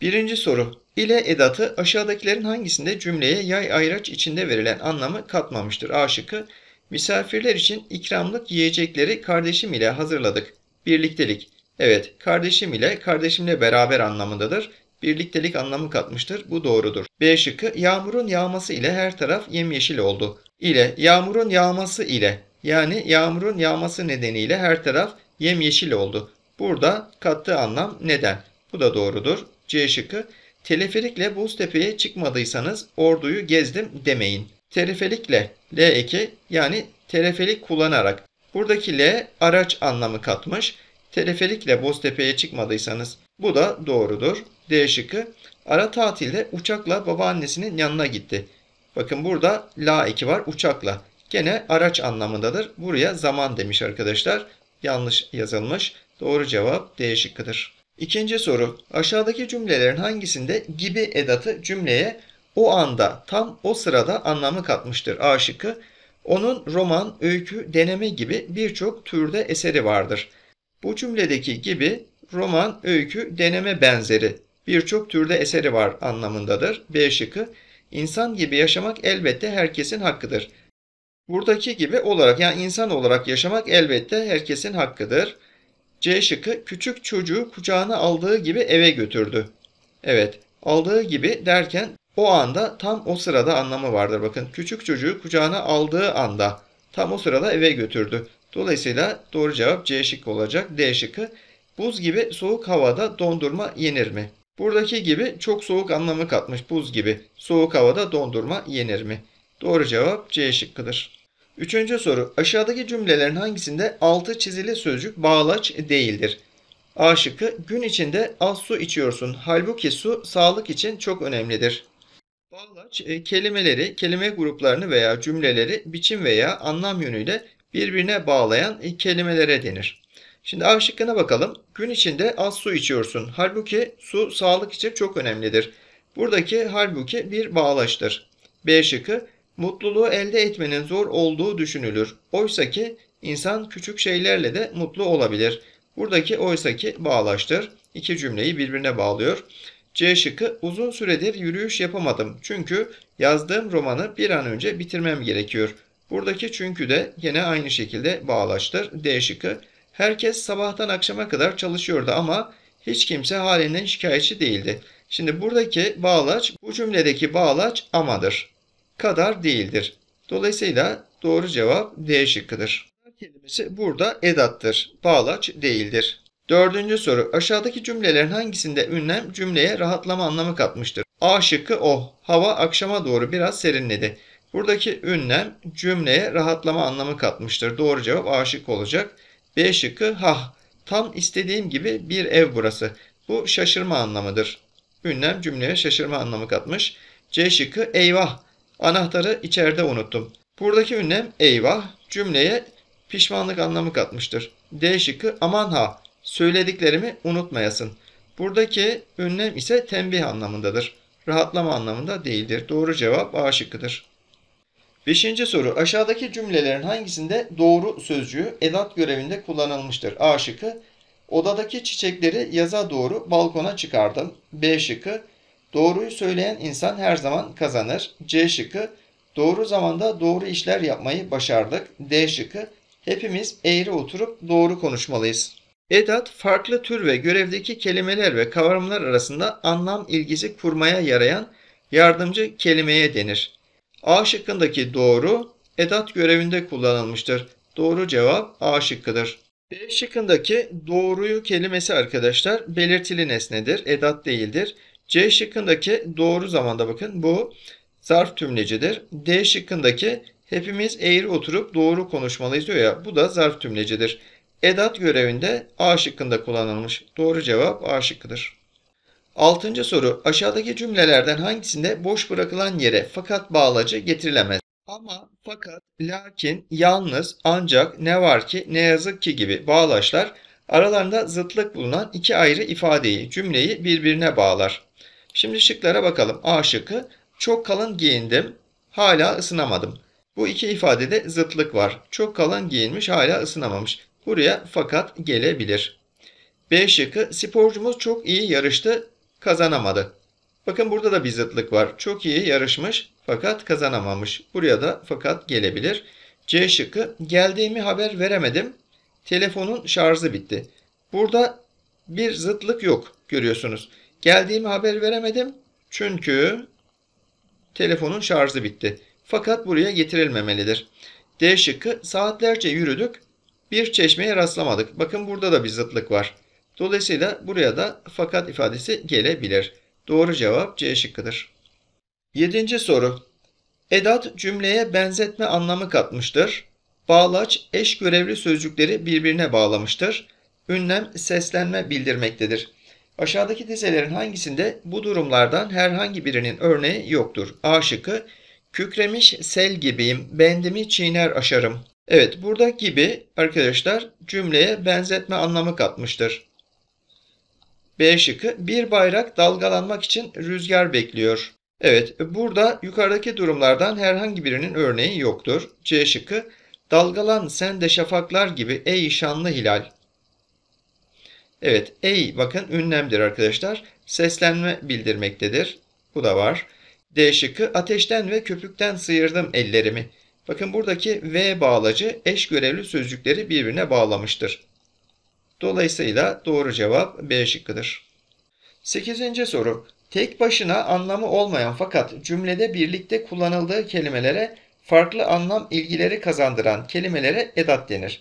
Birinci soru. İle edatı aşağıdakilerin hangisinde cümleye yay ayraç içinde verilen anlamı katmamıştır? A şıkkı. Misafirler için ikramlık yiyecekleri kardeşim ile hazırladık. Birliktelik. Evet, kardeşim ile kardeşimle beraber anlamındadır. Birliktelik anlamı katmıştır. Bu doğrudur. B şıkkı. Yağmurun yağması ile her taraf yemyeşil oldu. İle yağmurun yağması ile yani yağmurun yağması nedeniyle her taraf yemyeşil oldu. Burada kattığı anlam neden. Bu da doğrudur. C şıkkı. Teleferikle buz Buztepe'ye çıkmadıysanız orduyu gezdim demeyin. Teleferikle L eki yani teleferik kullanarak. Buradaki L araç anlamı katmış. Teleferikle buz Boztepe'ye çıkmadıysanız bu da doğrudur. D şıkkı. Ara tatilde uçakla babaannesinin yanına gitti. Bakın burada la eki var uçakla. Gene araç anlamındadır. Buraya zaman demiş arkadaşlar. Yanlış yazılmış. Doğru cevap D şıkkıdır. İkinci soru. Aşağıdaki cümlelerin hangisinde gibi edatı cümleye o anda tam o sırada anlamı katmıştır? A şıkkı. Onun roman, öykü, deneme gibi birçok türde eseri vardır. Bu cümledeki gibi roman, öykü, deneme benzeri birçok türde eseri var anlamındadır. B şıkkı. İnsan gibi yaşamak elbette herkesin hakkıdır. Buradaki gibi olarak yani insan olarak yaşamak elbette herkesin hakkıdır. C şıkkı küçük çocuğu kucağına aldığı gibi eve götürdü. Evet aldığı gibi derken o anda tam o sırada anlamı vardır. Bakın küçük çocuğu kucağına aldığı anda tam o sırada eve götürdü. Dolayısıyla doğru cevap C şıkkı olacak. D şıkkı buz gibi soğuk havada dondurma yenir mi? Buradaki gibi çok soğuk anlamı katmış buz gibi. Soğuk havada dondurma yenir mi? Doğru cevap C şıkkıdır. Üçüncü soru. Aşağıdaki cümlelerin hangisinde altı çizili sözcük bağlaç değildir? A şıkkı gün içinde az su içiyorsun. Halbuki su sağlık için çok önemlidir. Bağlaç e, kelimeleri, kelime gruplarını veya cümleleri biçim veya anlam yönüyle birbirine bağlayan e, kelimelere denir. Şimdi A şıkkına bakalım. Gün içinde az su içiyorsun. Halbuki su sağlık için çok önemlidir. Buradaki halbuki bir bağlaçtır. B şıkkı mutluluğu elde etmenin zor olduğu düşünülür. Oysa ki insan küçük şeylerle de mutlu olabilir. Buradaki oysa ki bağlaştır. İki cümleyi birbirine bağlıyor. C şıkkı uzun süredir yürüyüş yapamadım. Çünkü yazdığım romanı bir an önce bitirmem gerekiyor. Buradaki çünkü de yine aynı şekilde bağlaştır. D şıkkı herkes sabahtan akşama kadar çalışıyordu ama hiç kimse halinden şikayetçi değildi. Şimdi buradaki bağlaç bu cümledeki bağlaç amadır kadar değildir. Dolayısıyla doğru cevap D şıkkıdır. Kelimesi burada edattır. Bağlaç değildir. Dördüncü soru. Aşağıdaki cümlelerin hangisinde ünlem cümleye rahatlama anlamı katmıştır? A şıkkı oh. Hava akşama doğru biraz serinledi. Buradaki ünlem cümleye rahatlama anlamı katmıştır. Doğru cevap A şıkkı olacak. B şıkkı ha. Tam istediğim gibi bir ev burası. Bu şaşırma anlamıdır. Ünlem cümleye şaşırma anlamı katmış. C şıkkı eyvah. Anahtarı içeride unuttum. Buradaki ünlem eyvah cümleye pişmanlık anlamı katmıştır. D şıkkı aman ha söylediklerimi unutmayasın. Buradaki ünlem ise tembih anlamındadır. Rahatlama anlamında değildir. Doğru cevap A şıkkıdır. Beşinci soru. Aşağıdaki cümlelerin hangisinde doğru sözcüğü edat görevinde kullanılmıştır? A şıkkı. Odadaki çiçekleri yaza doğru balkona çıkardım. B şıkkı. Doğruyu söyleyen insan her zaman kazanır. C şıkkı. Doğru zamanda doğru işler yapmayı başardık. D şıkkı. Hepimiz eğri oturup doğru konuşmalıyız. Edat, farklı tür ve görevdeki kelimeler ve kavramlar arasında anlam ilgisi kurmaya yarayan yardımcı kelimeye denir. A şıkkındaki doğru, edat görevinde kullanılmıştır. Doğru cevap A şıkkıdır. B şıkkındaki doğruyu kelimesi arkadaşlar belirtili nesnedir, edat değildir. C şıkkındaki doğru zamanda bakın bu zarf tümlecidir. D şıkkındaki hepimiz eğri oturup doğru konuşmalıyız diyor ya bu da zarf tümlecidir. Edat görevinde A şıkkında kullanılmış. Doğru cevap A şıkkıdır. Altıncı soru aşağıdaki cümlelerden hangisinde boş bırakılan yere fakat bağlacı getirilemez? Ama, fakat, lakin, yalnız, ancak, ne var ki, ne yazık ki gibi bağlaçlar aralarında zıtlık bulunan iki ayrı ifadeyi, cümleyi birbirine bağlar. Şimdi şıklara bakalım. A şıkkı çok kalın giyindim hala ısınamadım. Bu iki ifadede zıtlık var. Çok kalın giyinmiş hala ısınamamış. Buraya fakat gelebilir. B şıkkı sporcumuz çok iyi yarıştı kazanamadı. Bakın burada da bir zıtlık var. Çok iyi yarışmış fakat kazanamamış. Buraya da fakat gelebilir. C şıkkı geldiğimi haber veremedim. Telefonun şarjı bitti. Burada bir zıtlık yok görüyorsunuz. Geldiğimi haber veremedim çünkü telefonun şarjı bitti. Fakat buraya getirilmemelidir. D şıkkı saatlerce yürüdük bir çeşmeye rastlamadık. Bakın burada da bir zıtlık var. Dolayısıyla buraya da fakat ifadesi gelebilir. Doğru cevap C şıkkıdır. 7. soru. Edat cümleye benzetme anlamı katmıştır. Bağlaç eş görevli sözcükleri birbirine bağlamıştır. Ünlem seslenme bildirmektedir. Aşağıdaki dizelerin hangisinde bu durumlardan herhangi birinin örneği yoktur? A şıkkı kükremiş sel gibiyim, bendimi çiğner aşarım. Evet burada gibi arkadaşlar cümleye benzetme anlamı katmıştır. B şıkkı bir bayrak dalgalanmak için rüzgar bekliyor. Evet burada yukarıdaki durumlardan herhangi birinin örneği yoktur. C şıkkı dalgalan sen de şafaklar gibi ey şanlı hilal. Evet ey bakın ünlemdir arkadaşlar. Seslenme bildirmektedir. Bu da var. D şıkkı ateşten ve köpükten sıyırdım ellerimi. Bakın buradaki V bağlacı eş görevli sözcükleri birbirine bağlamıştır. Dolayısıyla doğru cevap B şıkkıdır. 8. soru. Tek başına anlamı olmayan fakat cümlede birlikte kullanıldığı kelimelere farklı anlam ilgileri kazandıran kelimelere edat denir.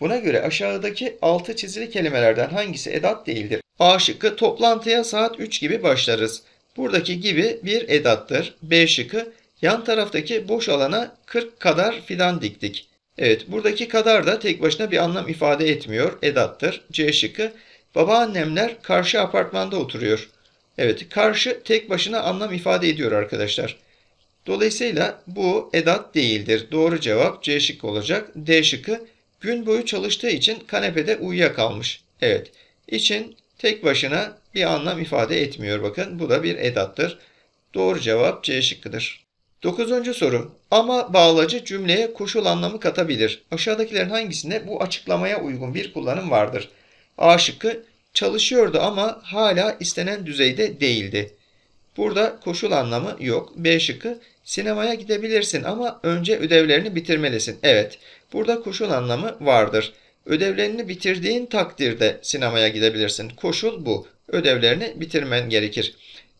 Buna göre aşağıdaki altı çizili kelimelerden hangisi edat değildir? A şıkkı toplantıya saat 3 gibi başlarız. Buradaki gibi bir edattır. B şıkkı yan taraftaki boş alana 40 kadar fidan diktik. Evet buradaki kadar da tek başına bir anlam ifade etmiyor. Edattır. C şıkkı babaannemler karşı apartmanda oturuyor. Evet karşı tek başına anlam ifade ediyor arkadaşlar. Dolayısıyla bu edat değildir. Doğru cevap C şıkkı olacak. D şıkkı Gün boyu çalıştığı için kanepede uyuyakalmış. Evet, için tek başına bir anlam ifade etmiyor bakın. Bu da bir edattır. Doğru cevap C şıkkıdır. Dokuzuncu soru. Ama bağlacı cümleye koşul anlamı katabilir. Aşağıdakilerin hangisinde bu açıklamaya uygun bir kullanım vardır? A şıkkı çalışıyordu ama hala istenen düzeyde değildi. Burada koşul anlamı yok. B şıkkı Sinemaya gidebilirsin ama önce ödevlerini bitirmelisin. Evet, burada koşul anlamı vardır. Ödevlerini bitirdiğin takdirde sinemaya gidebilirsin. Koşul bu. Ödevlerini bitirmen gerekir.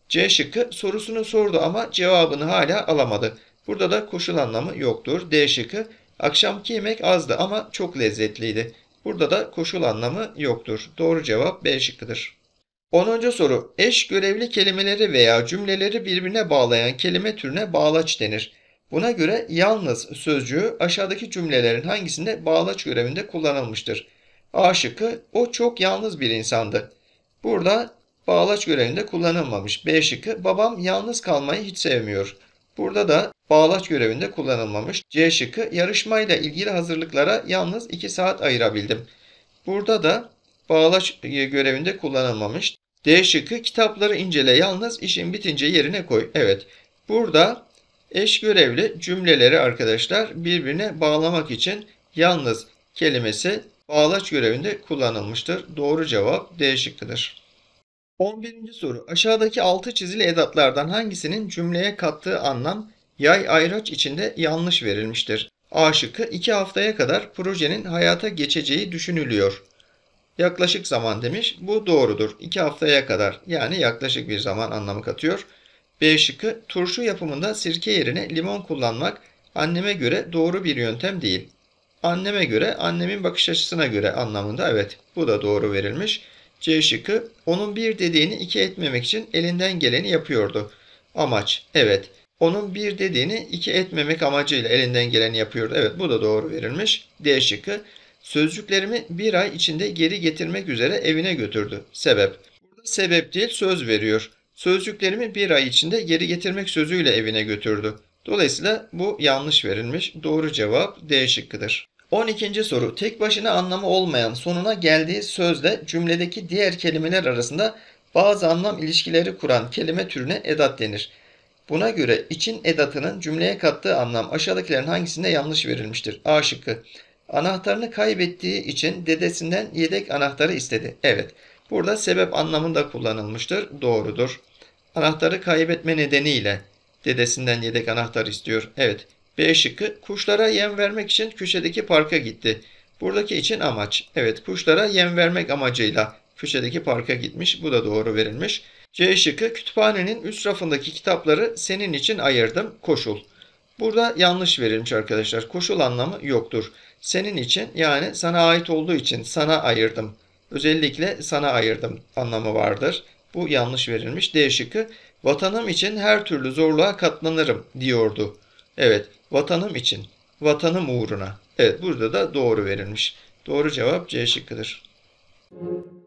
C şıkkı sorusunu sordu ama cevabını hala alamadı. Burada da koşul anlamı yoktur. D şıkkı akşamki yemek azdı ama çok lezzetliydi. Burada da koşul anlamı yoktur. Doğru cevap B şıkkıdır. 10. soru. Eş görevli kelimeleri veya cümleleri birbirine bağlayan kelime türüne bağlaç denir. Buna göre yalnız sözcüğü aşağıdaki cümlelerin hangisinde bağlaç görevinde kullanılmıştır? A şıkkı o çok yalnız bir insandı. Burada bağlaç görevinde kullanılmamış. B şıkkı babam yalnız kalmayı hiç sevmiyor. Burada da bağlaç görevinde kullanılmamış. C şıkkı yarışmayla ilgili hazırlıklara yalnız 2 saat ayırabildim. Burada da bağlaç e, görevinde kullanılmamış. D şıkkı kitapları incele yalnız işin bitince yerine koy. Evet burada eş görevli cümleleri arkadaşlar birbirine bağlamak için yalnız kelimesi bağlaç görevinde kullanılmıştır. Doğru cevap D şıkkıdır. 11. soru. Aşağıdaki altı çizili edatlardan hangisinin cümleye kattığı anlam yay ayraç içinde yanlış verilmiştir? A şıkkı 2 haftaya kadar projenin hayata geçeceği düşünülüyor. Yaklaşık zaman demiş. Bu doğrudur. 2 haftaya kadar yani yaklaşık bir zaman anlamı katıyor. B şıkkı turşu yapımında sirke yerine limon kullanmak anneme göre doğru bir yöntem değil. Anneme göre annemin bakış açısına göre anlamında evet bu da doğru verilmiş. C şıkkı onun bir dediğini iki etmemek için elinden geleni yapıyordu. Amaç evet onun bir dediğini iki etmemek amacıyla elinden geleni yapıyordu. Evet bu da doğru verilmiş. D şıkkı Sözcüklerimi bir ay içinde geri getirmek üzere evine götürdü. Sebep. Burada sebep değil söz veriyor. Sözcüklerimi bir ay içinde geri getirmek sözüyle evine götürdü. Dolayısıyla bu yanlış verilmiş. Doğru cevap D şıkkıdır. 12. soru. Tek başına anlamı olmayan sonuna geldiği sözle cümledeki diğer kelimeler arasında bazı anlam ilişkileri kuran kelime türüne edat denir. Buna göre için edatının cümleye kattığı anlam aşağıdakilerin hangisinde yanlış verilmiştir? A şıkkı. Anahtarını kaybettiği için dedesinden yedek anahtarı istedi. Evet, burada sebep anlamında kullanılmıştır. Doğrudur. Anahtarı kaybetme nedeniyle dedesinden yedek anahtar istiyor. Evet, B şıkkı kuşlara yem vermek için köşedeki parka gitti. Buradaki için amaç. Evet, kuşlara yem vermek amacıyla köşedeki parka gitmiş. Bu da doğru verilmiş. C şıkkı kütüphanenin üst rafındaki kitapları senin için ayırdım. Koşul. Burada yanlış verilmiş arkadaşlar. Koşul anlamı yoktur. Senin için yani sana ait olduğu için sana ayırdım. Özellikle sana ayırdım anlamı vardır. Bu yanlış verilmiş. D şıkkı vatanım için her türlü zorluğa katlanırım diyordu. Evet vatanım için vatanım uğruna. Evet burada da doğru verilmiş. Doğru cevap C şıkkıdır. Müzik